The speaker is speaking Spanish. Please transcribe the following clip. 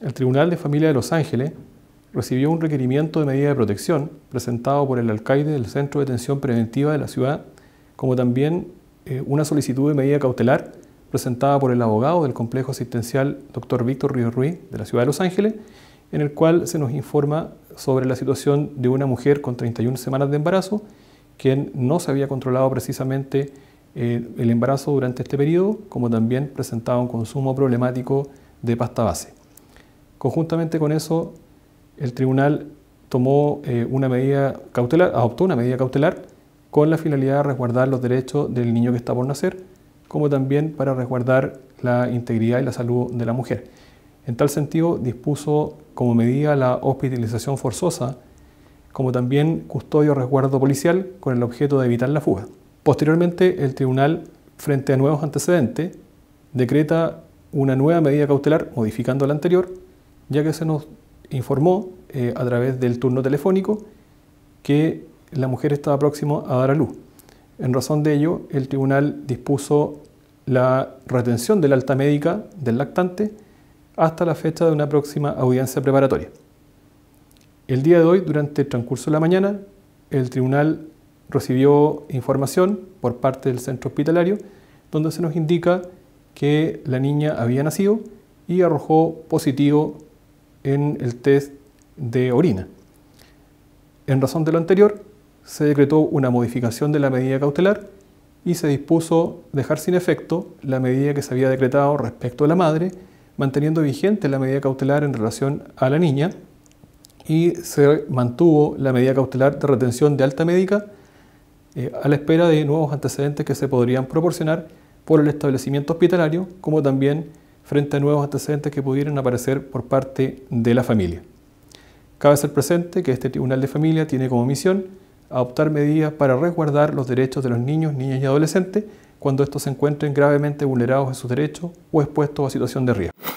El Tribunal de Familia de Los Ángeles recibió un requerimiento de medida de protección presentado por el alcaide del Centro de Detención Preventiva de la ciudad, como también eh, una solicitud de medida cautelar presentada por el abogado del complejo asistencial Dr. Víctor Río Ruiz de la ciudad de Los Ángeles, en el cual se nos informa sobre la situación de una mujer con 31 semanas de embarazo, quien no se había controlado precisamente eh, el embarazo durante este periodo, como también presentaba un consumo problemático de pasta base. Conjuntamente con eso, el tribunal tomó eh, una medida cautelar, adoptó una medida cautelar con la finalidad de resguardar los derechos del niño que está por nacer, como también para resguardar la integridad y la salud de la mujer. En tal sentido, dispuso como medida la hospitalización forzosa, como también custodio o resguardo policial con el objeto de evitar la fuga. Posteriormente, el tribunal, frente a nuevos antecedentes, decreta una nueva medida cautelar modificando la anterior ya que se nos informó eh, a través del turno telefónico que la mujer estaba próxima a dar a luz. En razón de ello, el tribunal dispuso la retención de la alta médica del lactante hasta la fecha de una próxima audiencia preparatoria. El día de hoy, durante el transcurso de la mañana, el tribunal recibió información por parte del centro hospitalario donde se nos indica que la niña había nacido y arrojó positivo en el test de orina. En razón de lo anterior, se decretó una modificación de la medida cautelar y se dispuso dejar sin efecto la medida que se había decretado respecto a la madre, manteniendo vigente la medida cautelar en relación a la niña y se mantuvo la medida cautelar de retención de alta médica eh, a la espera de nuevos antecedentes que se podrían proporcionar por el establecimiento hospitalario, como también frente a nuevos antecedentes que pudieran aparecer por parte de la familia. Cabe ser presente que este Tribunal de Familia tiene como misión adoptar medidas para resguardar los derechos de los niños, niñas y adolescentes cuando estos se encuentren gravemente vulnerados en sus derechos o expuestos a situación de riesgo.